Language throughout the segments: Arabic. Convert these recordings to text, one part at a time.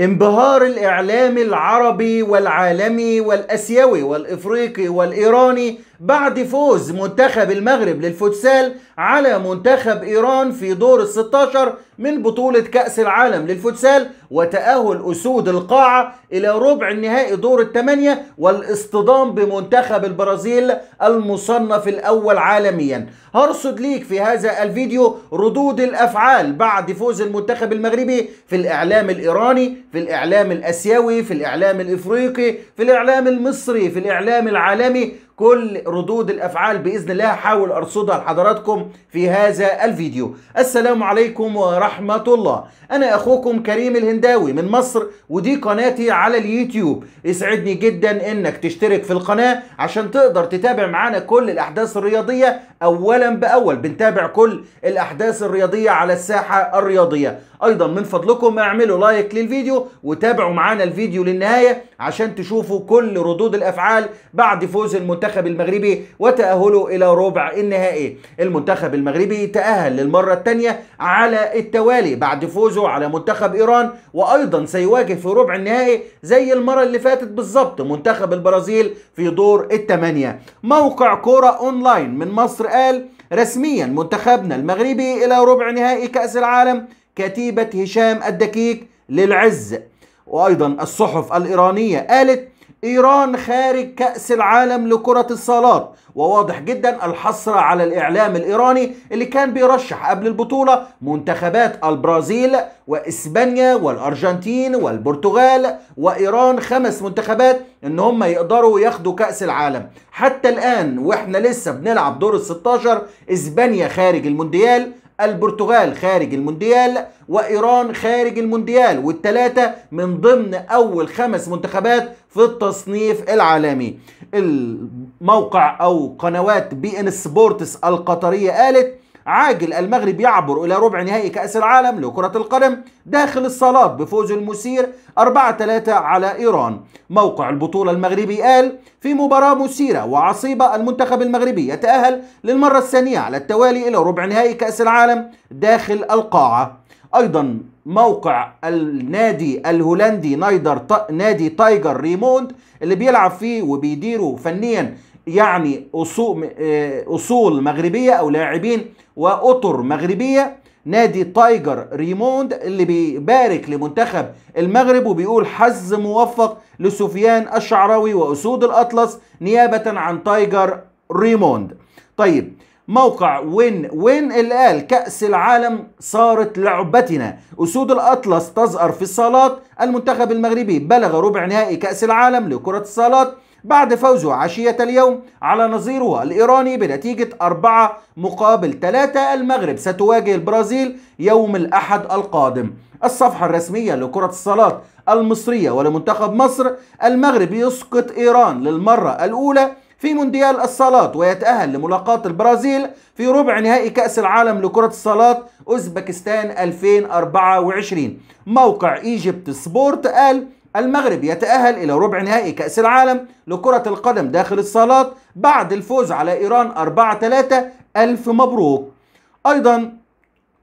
انبهار الإعلام العربي والعالمي والأسيوي والإفريقي والإيراني بعد فوز منتخب المغرب للفوتسال على منتخب إيران في دور 16 من بطولة كأس العالم للفوتسال وتأهل أسود القاعة إلى ربع النهائي دور الثمانية والاصطدام بمنتخب البرازيل المصنف الأول عالميا هرصد ليك في هذا الفيديو ردود الأفعال بعد فوز المنتخب المغربي في الإعلام الإيراني في الإعلام الأسيوي في الإعلام الإفريقي في الإعلام المصري في الإعلام العالمي كل ردود الافعال باذن الله هحاول ارصدها لحضراتكم في هذا الفيديو السلام عليكم ورحمه الله انا اخوكم كريم الهنداوي من مصر ودي قناتي على اليوتيوب يسعدني جدا انك تشترك في القناه عشان تقدر تتابع معانا كل الاحداث الرياضيه اولا باول بنتابع كل الاحداث الرياضيه على الساحه الرياضيه ايضا من فضلكم اعملوا لايك للفيديو وتابعوا معانا الفيديو للنهايه عشان تشوفوا كل ردود الافعال بعد فوز المنتخب المنتخب المغربي وتأهله إلى ربع النهائي المنتخب المغربي تأهل للمرة الثانية على التوالي بعد فوزه على منتخب إيران وأيضا سيواجه في ربع النهائي زي المرة اللي فاتت بالظبط منتخب البرازيل في دور الثمانية موقع كورة أونلاين من مصر قال رسميا منتخبنا المغربي إلى ربع نهائي كأس العالم كتيبة هشام الدكيك للعز وأيضا الصحف الإيرانية قالت إيران خارج كأس العالم لكرة الصالات وواضح جدا الحصر على الإعلام الإيراني اللي كان بيرشح قبل البطولة منتخبات البرازيل وإسبانيا والأرجنتين والبرتغال وإيران خمس منتخبات إن هم يقدروا ياخدوا كأس العالم حتى الآن وإحنا لسه بنلعب دور الستاشر إسبانيا خارج المونديال البرتغال خارج المونديال وإيران خارج المونديال والتلاتة من ضمن أول خمس منتخبات في التصنيف العالمي الموقع أو قنوات بي إن سبورتس القطرية قالت عاجل المغرب يعبر إلى ربع نهائي كأس العالم لكرة القدم داخل الصالات بفوز المثير 4-3 على إيران موقع البطولة المغربي قال في مباراة مثيرة وعصيبة المنتخب المغربي يتأهل للمرة الثانية على التوالي إلى ربع نهائي كأس العالم داخل القاعة أيضا موقع النادي الهولندي نايدر نادي تايجر ريموند اللي بيلعب فيه وبيديره فنيا يعني أصول, آه، أصول مغربية أو لاعبين وأطر مغربية نادي تايجر ريموند اللي بيبارك لمنتخب المغرب وبيقول حظ موفق لسفيان الشعراوي وأسود الأطلس نيابة عن تايجر ريموند طيب موقع وين وين اللي قال كأس العالم صارت لعبتنا أسود الأطلس تزأر في الصالات المنتخب المغربي بلغ ربع نهائي كأس العالم لكرة الصالات بعد فوزه عشية اليوم على نظيره الإيراني بنتيجة 4 مقابل 3 المغرب ستواجه البرازيل يوم الأحد القادم الصفحة الرسمية لكرة الصلاة المصرية ولمنتخب مصر المغرب يسقط إيران للمرة الأولى في مونديال الصالات ويتأهل لملاقاة البرازيل في ربع نهائي كأس العالم لكرة الصالات أوزبكستان 2024 موقع ايجيبت سبورت قال المغرب يتأهل إلى ربع نهائي كأس العالم لكرة القدم داخل الصالات بعد الفوز على إيران 4-3 ألف مبروك أيضا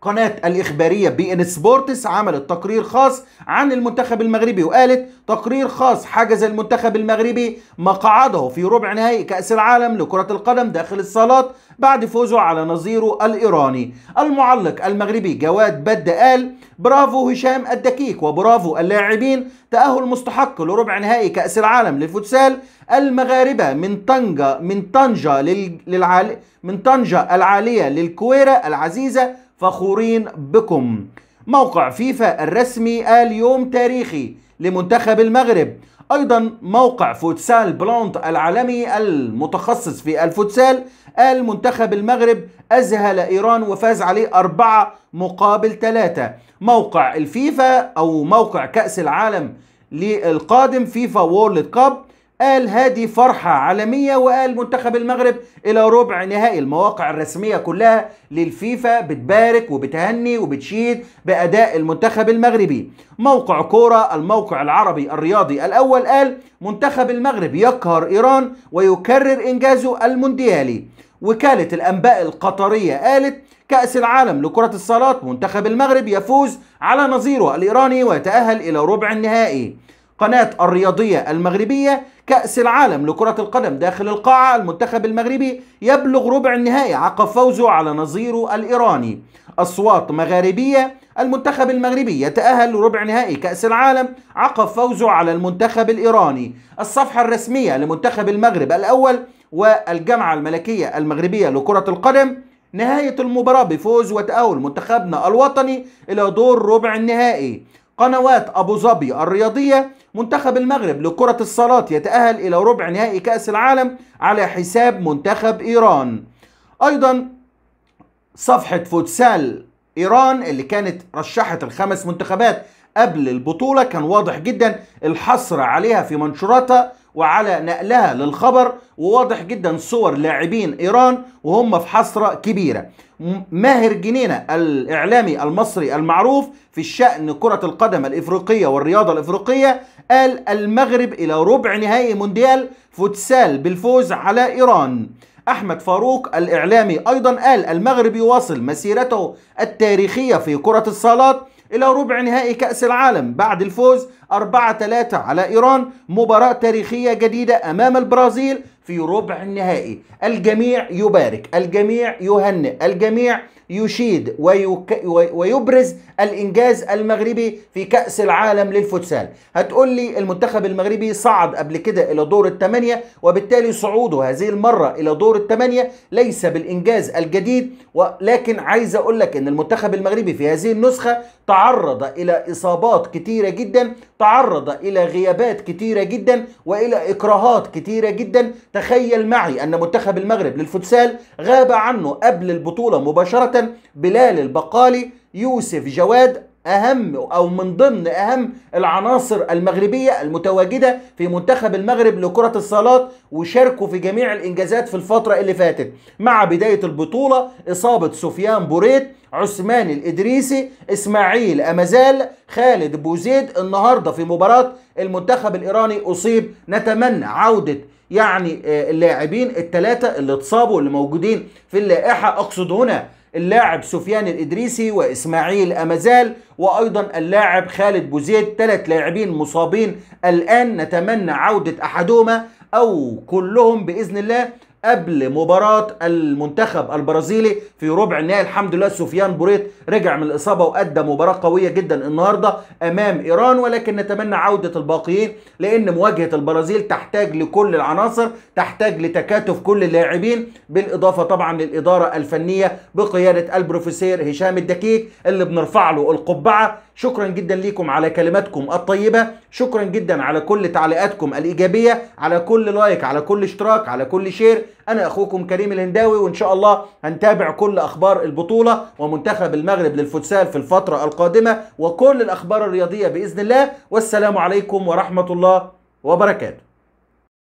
قناة الإخبارية بي إن سبورتس عملت تقرير خاص عن المنتخب المغربي وقالت تقرير خاص حجز المنتخب المغربي مقعده في ربع نهائي كأس العالم لكرة القدم داخل الصالات بعد فوزه على نظيره الإيراني المعلق المغربي جواد بد قال برافو هشام الدكيك وبرافو اللاعبين تأهل مستحق لربع نهائي كأس العالم للفوتسال المغاربة من طنجة من طنجة للعالي من طنجة العالية للكويرة العزيزة فخورين بكم موقع فيفا الرسمي قال يوم تاريخي لمنتخب المغرب ايضا موقع فوتسال بلونت العالمي المتخصص في الفوتسال قال منتخب المغرب أذهل إيران وفاز عليه أربعة مقابل ثلاثة موقع الفيفا أو موقع كأس العالم للقادم فيفا وورلد كاب قال هذه فرحة عالمية وقال منتخب المغرب إلى ربع نهائي المواقع الرسمية كلها للفيفا بتبارك وبتهني وبتشيد بأداء المنتخب المغربي موقع كورة الموقع العربي الرياضي الأول قال منتخب المغرب يقهر إيران ويكرر إنجازه المونديالي وكالة الأنباء القطرية قالت كأس العالم لكرة الصالات منتخب المغرب يفوز على نظيره الإيراني ويتأهل إلى ربع النهائي قناة الرياضية المغربية كأس العالم لكرة القدم داخل القاعة المنتخب المغربي يبلغ ربع النهائي عقب فوزه على نظيره الإيراني أصوات مغاربية المنتخب المغربي يتأهل لربع نهائي كأس العالم عقب فوزه على المنتخب الإيراني الصفحة الرسمية لمنتخب المغرب الأول والجامعة الملكية المغربية لكرة القدم نهاية المباراة بفوز وتأهل منتخبنا الوطني إلى دور ربع النهائي قنوات أبو ظبي الرياضية منتخب المغرب لكرة الصالات يتأهل إلى ربع نهائي كأس العالم على حساب منتخب إيران أيضا صفحة فوتسال إيران اللي كانت رشحت الخمس منتخبات قبل البطولة كان واضح جدا الحصر عليها في منشوراتها وعلى نقلها للخبر وواضح جدا صور لاعبين ايران وهم في حسره كبيره ماهر جنينه الاعلامي المصري المعروف في الشان كره القدم الافريقيه والرياضه الافريقيه قال المغرب الى ربع نهائي مونديال فوتسال بالفوز على ايران احمد فاروق الاعلامي ايضا قال المغرب يواصل مسيرته التاريخيه في كره الصالات إلى ربع نهائي كأس العالم بعد الفوز 4-3 على إيران مباراة تاريخية جديدة أمام البرازيل في ربع النهائي الجميع يبارك الجميع يهنئ الجميع يشيد ويك... ويبرز الإنجاز المغربي في كأس العالم للفوتسال هتقول لي المنتخب المغربي صعد قبل كده إلى دور الثمانية وبالتالي صعوده هذه المرة إلى دور الثمانية ليس بالإنجاز الجديد ولكن عايز أقول لك أن المنتخب المغربي في هذه النسخة تعرض إلى إصابات كتيرة جدا تعرض إلى غيابات كتيرة جدا وإلى إكراهات كتيرة جدا تخيل معي أن منتخب المغرب للفوتسال غاب عنه قبل البطولة مباشرة جدا بلال البقالي يوسف جواد اهم او من ضمن اهم العناصر المغربيه المتواجده في منتخب المغرب لكره الصالات وشاركوا في جميع الانجازات في الفتره اللي فاتت مع بدايه البطوله اصابه سفيان بوريت عثمان الادريسي اسماعيل امازال خالد بوزيد النهارده في مباراه المنتخب الايراني اصيب نتمنى عوده يعني آه، اللاعبين الثلاثه اللي اتصابوا اللي موجودين في اللائحه اقصد هنا اللاعب سفيان الإدريسي وإسماعيل أمازال وأيضا اللاعب خالد بوزيد ثلاث لاعبين مصابين الآن نتمنى عودة أحدهما أو كلهم بإذن الله قبل مباراة المنتخب البرازيلي في ربع النهائي الحمد لله سفيان بوريت رجع من الإصابة وأدى مباراة قوية جدا النهاردة أمام إيران ولكن نتمنى عودة الباقيين لأن مواجهة البرازيل تحتاج لكل العناصر تحتاج لتكاتف كل اللاعبين بالإضافة طبعا للإدارة الفنية بقيادة البروفيسير هشام الدكيك اللي بنرفع له القبعة شكرا جدا ليكم على كلماتكم الطيبة شكرا جدا على كل تعليقاتكم الإيجابية على كل لايك على كل اشتراك على كل شير انا اخوكم كريم الهنداوي وان شاء الله هنتابع كل اخبار البطوله ومنتخب المغرب للفوتسال في الفتره القادمه وكل الاخبار الرياضيه باذن الله والسلام عليكم ورحمه الله وبركاته